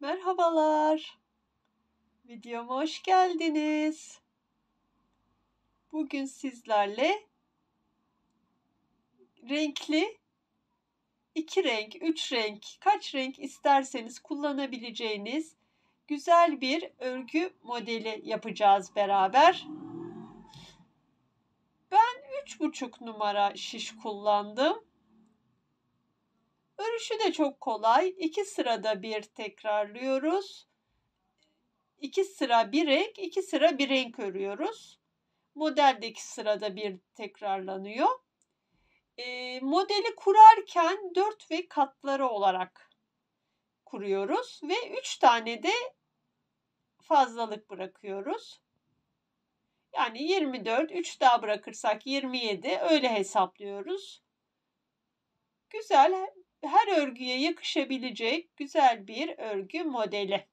Merhabalar. Videoma hoş geldiniz. Bugün sizlerle renkli iki renk, üç renk, kaç renk isterseniz kullanabileceğiniz güzel bir örgü modeli yapacağız beraber. Ben üç buçuk numara şiş kullandım. Örüşü de çok kolay. İki sırada bir tekrarlıyoruz. İki sıra bir renk, iki sıra bir renk örüyoruz. Modeldeki sırada bir tekrarlanıyor. E, modeli kurarken dört ve katları olarak kuruyoruz ve üç tane de fazlalık bırakıyoruz. Yani 24, 3 daha bırakırsak 27 öyle hesaplıyoruz. Güzel her örgüye yakışabilecek güzel bir örgü modeli.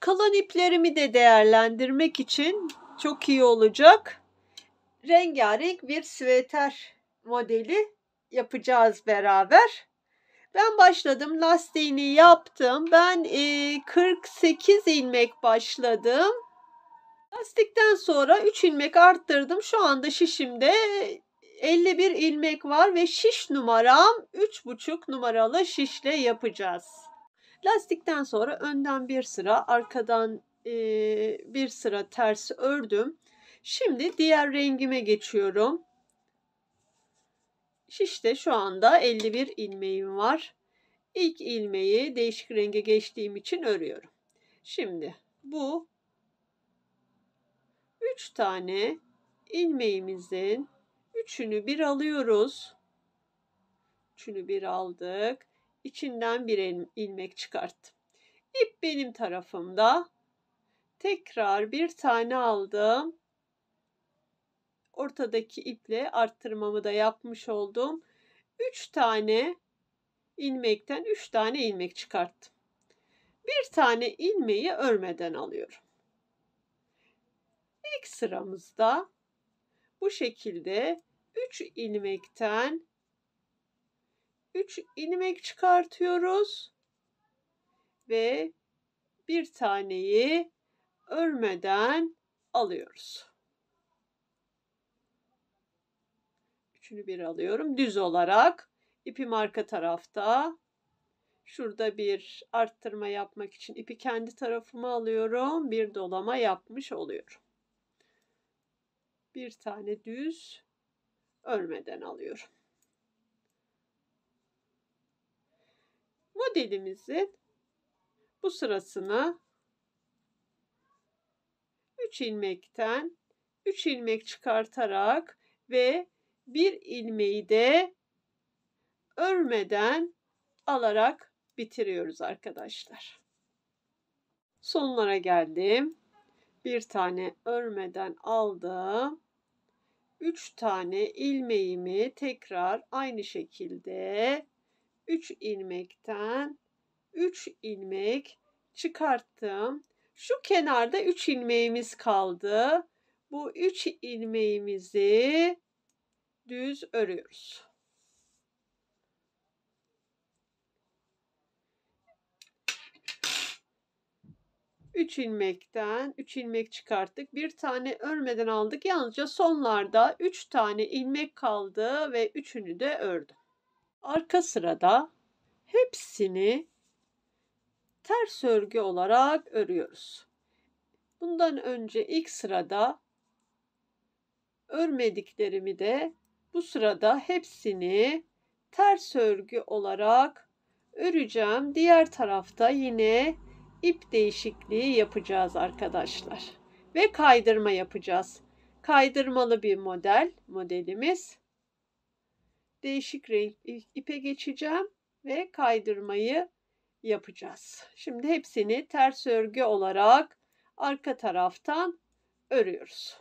Kalan iplerimi de değerlendirmek için çok iyi olacak. Rengarenk bir süveter modeli yapacağız beraber. Ben başladım lastiğini yaptım. Ben 48 e, ilmek başladım. Lastikten sonra 3 ilmek arttırdım. Şu anda şişimde 51 ilmek var ve şiş numaram 3,5 numaralı şişle yapacağız. Lastikten sonra önden bir sıra, arkadan e, bir sıra ters ördüm. Şimdi diğer rengime geçiyorum. Şişte şu anda 51 ilmeğim var. İlk ilmeği değişik renge geçtiğim için örüyorum. Şimdi bu 3 tane ilmeğimizin Üçünü bir alıyoruz. Üçünü bir aldık. İçinden bir ilmek çıkarttım. İp benim tarafımda. Tekrar bir tane aldım. Ortadaki iple arttırmamı da yapmış oldum. Üç tane ilmekten üç tane ilmek çıkarttım. Bir tane ilmeği örmeden alıyorum. İlk sıramızda bu şekilde 3 ilmekten 3 ilmek çıkartıyoruz ve bir taneyi örmeden alıyoruz. Üçünü bir alıyorum düz olarak. İpim arka tarafta. Şurada bir arttırma yapmak için ipi kendi tarafıma alıyorum. Bir dolama yapmış oluyorum bir tane düz örmeden alıyorum. Modelimizin bu sırasını 3 ilmekten 3 ilmek çıkartarak ve bir ilmeği de örmeden alarak bitiriyoruz arkadaşlar. Sonlara geldim bir tane örmeden aldım. Üç tane ilmeğimi tekrar aynı şekilde üç ilmekten üç ilmek çıkarttım. Şu kenarda üç ilmeğimiz kaldı. Bu üç ilmeğimizi düz örüyoruz. 3 ilmekten 3 ilmek çıkarttık. Bir tane örmeden aldık. Yalnızca sonlarda 3 tane ilmek kaldı ve üçünü de ördüm. Arka sırada hepsini ters örgü olarak örüyoruz. Bundan önce ilk sırada örmediklerimi de bu sırada hepsini ters örgü olarak öreceğim. Diğer tarafta yine ip değişikliği yapacağız arkadaşlar. Ve kaydırma yapacağız. Kaydırmalı bir model modelimiz. Değişik renk ipe geçeceğim ve kaydırmayı yapacağız. Şimdi hepsini ters örgü olarak arka taraftan örüyoruz.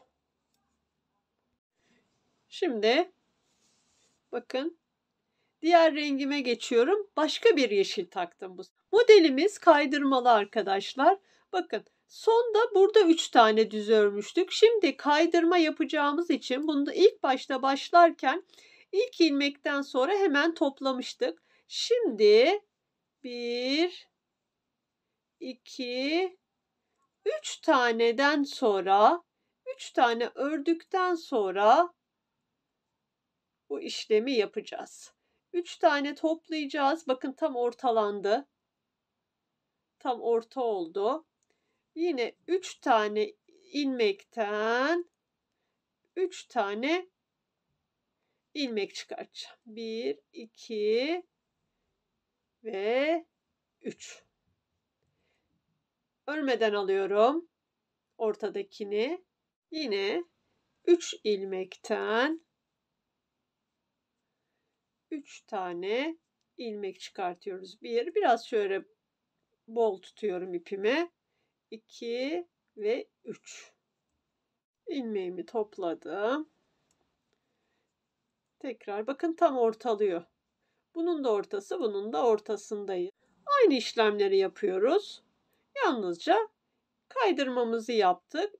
Şimdi bakın diğer rengime geçiyorum. Başka bir yeşil taktım bu Modelimiz kaydırmalı arkadaşlar. Bakın sonda burada 3 tane düz örmüştük. Şimdi kaydırma yapacağımız için bunu da ilk başta başlarken ilk ilmekten sonra hemen toplamıştık. Şimdi 1 2 3 taneden sonra 3 tane ördükten sonra bu işlemi yapacağız. 3 tane toplayacağız. Bakın tam ortalandı tam orta oldu. Yine 3 tane ilmekten 3 tane ilmek çıkartacağım. 1, 2 ve 3. Örmeden alıyorum ortadakini. Yine 3 ilmekten 3 tane ilmek çıkartıyoruz. Bir biraz şöyle bol tutuyorum ipimi. 2 ve 3. Ilmeğimi topladım. Tekrar bakın tam ortalıyor. Bunun da ortası, bunun da ortasındayım. Aynı işlemleri yapıyoruz. Yalnızca kaydırmamızı yaptık.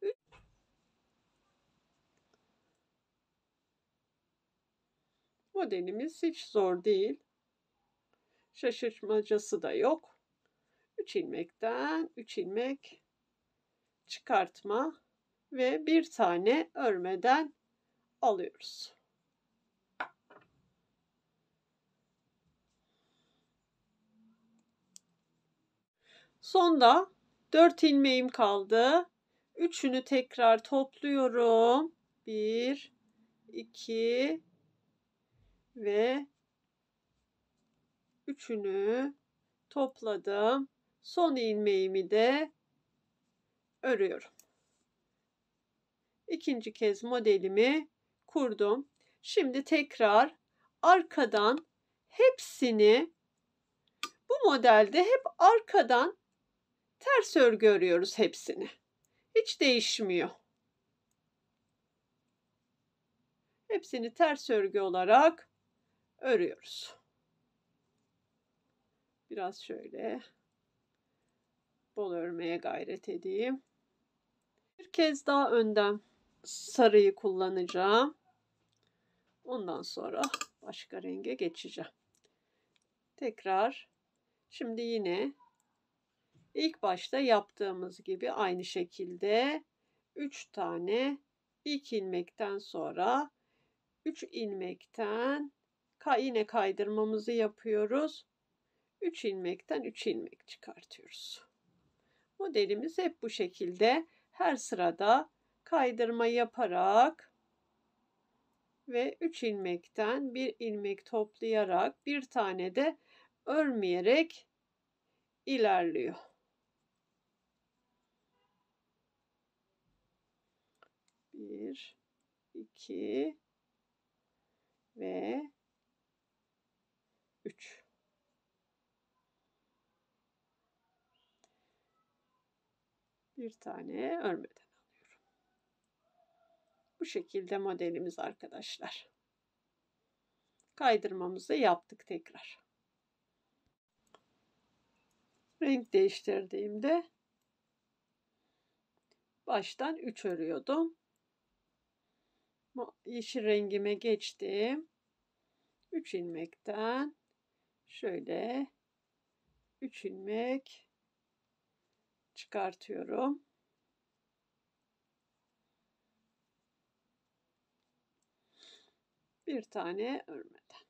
Modelimiz hiç zor değil. Şaşırtmacası da yok. 3 ilmekten 3 ilmek çıkartma ve bir tane örmeden alıyoruz. Sonda 4 ilmeğim kaldı. Üçünü tekrar topluyorum. 1 2 ve üçünü topladım. Son ilmeğimi de örüyorum. İkinci kez modelimi kurdum. Şimdi tekrar arkadan hepsini bu modelde hep arkadan ters örgü örüyoruz hepsini. Hiç değişmiyor. Hepsini ters örgü olarak örüyoruz. Biraz şöyle bol örmeye gayret edeyim. Bir kez daha önden sarıyı kullanacağım. Ondan sonra başka renge geçeceğim. Tekrar şimdi yine ilk başta yaptığımız gibi aynı şekilde 3 tane ilk ilmekten sonra 3 ilmekten yine kaydırmamızı yapıyoruz. 3 ilmekten 3 ilmek çıkartıyoruz. Modelimiz hep bu şekilde her sırada kaydırma yaparak ve 3 ilmekten bir ilmek toplayarak bir tane de örmeyerek ilerliyor. Bir, iki ve üç. bir tane örmeden alıyorum. Bu şekilde modelimiz arkadaşlar. Kaydırmamızı yaptık tekrar. Renk değiştirdiğimde baştan 3 örüyordum. Yeşil rengime geçtim. 3 ilmekten şöyle 3 ilmek çıkartıyorum. Bir tane örmeden.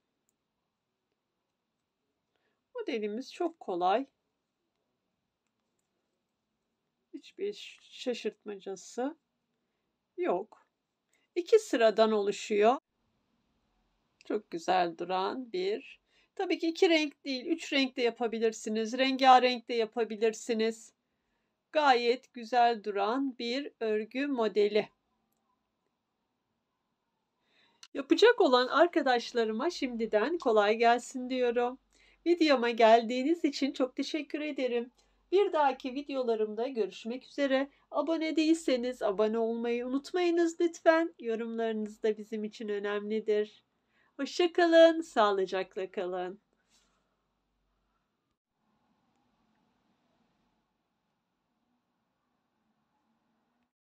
Modelimiz çok kolay. Hiçbir şaşırtmacası yok. İki sıradan oluşuyor. Çok güzel duran bir Tabii ki iki renk değil, üç renk de yapabilirsiniz. Rengarenk de yapabilirsiniz gayet güzel duran bir örgü modeli. Yapacak olan arkadaşlarıma şimdiden kolay gelsin diyorum. Videoma geldiğiniz için çok teşekkür ederim. Bir dahaki videolarımda görüşmek üzere. Abone değilseniz abone olmayı unutmayınız lütfen. Yorumlarınız da bizim için önemlidir. Hoşçakalın, sağlıcakla kalın.